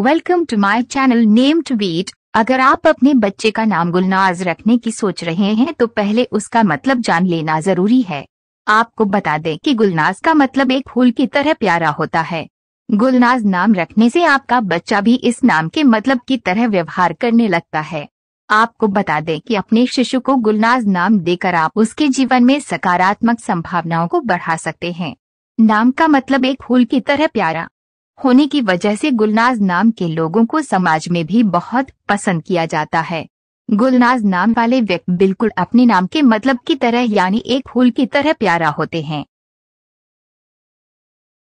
welcome to my channel name to beat अगर आप अपने बच्चे का नाम गुलनाज रखने की सोच रहे हैं तो पहले उसका मतलब जान लेना जरूरी है आपको बता दें कि गुलनाज का मतलब एक फूल की तरह प्यारा होता है गुलनाज नाम रखने से आपका बच्चा भी इस नाम के मतलब की तरह व्यवहार करने लगता है आपको बता दें कि अपने शिशु को गुलनाज नाम देकर आप उसके जीवन में सकारात्मक संभावनाओं को बढ़ा सकते हैं नाम का मतलब एक फूल की तरह प्यारा होने की वजह से गुलनाज नाम के लोगों को समाज में भी बहुत पसंद किया जाता है गुलनाज नाम वाले व्यक्ति बिल्कुल अपने नाम के मतलब की तरह यानी एक फूल की तरह प्यारा होते हैं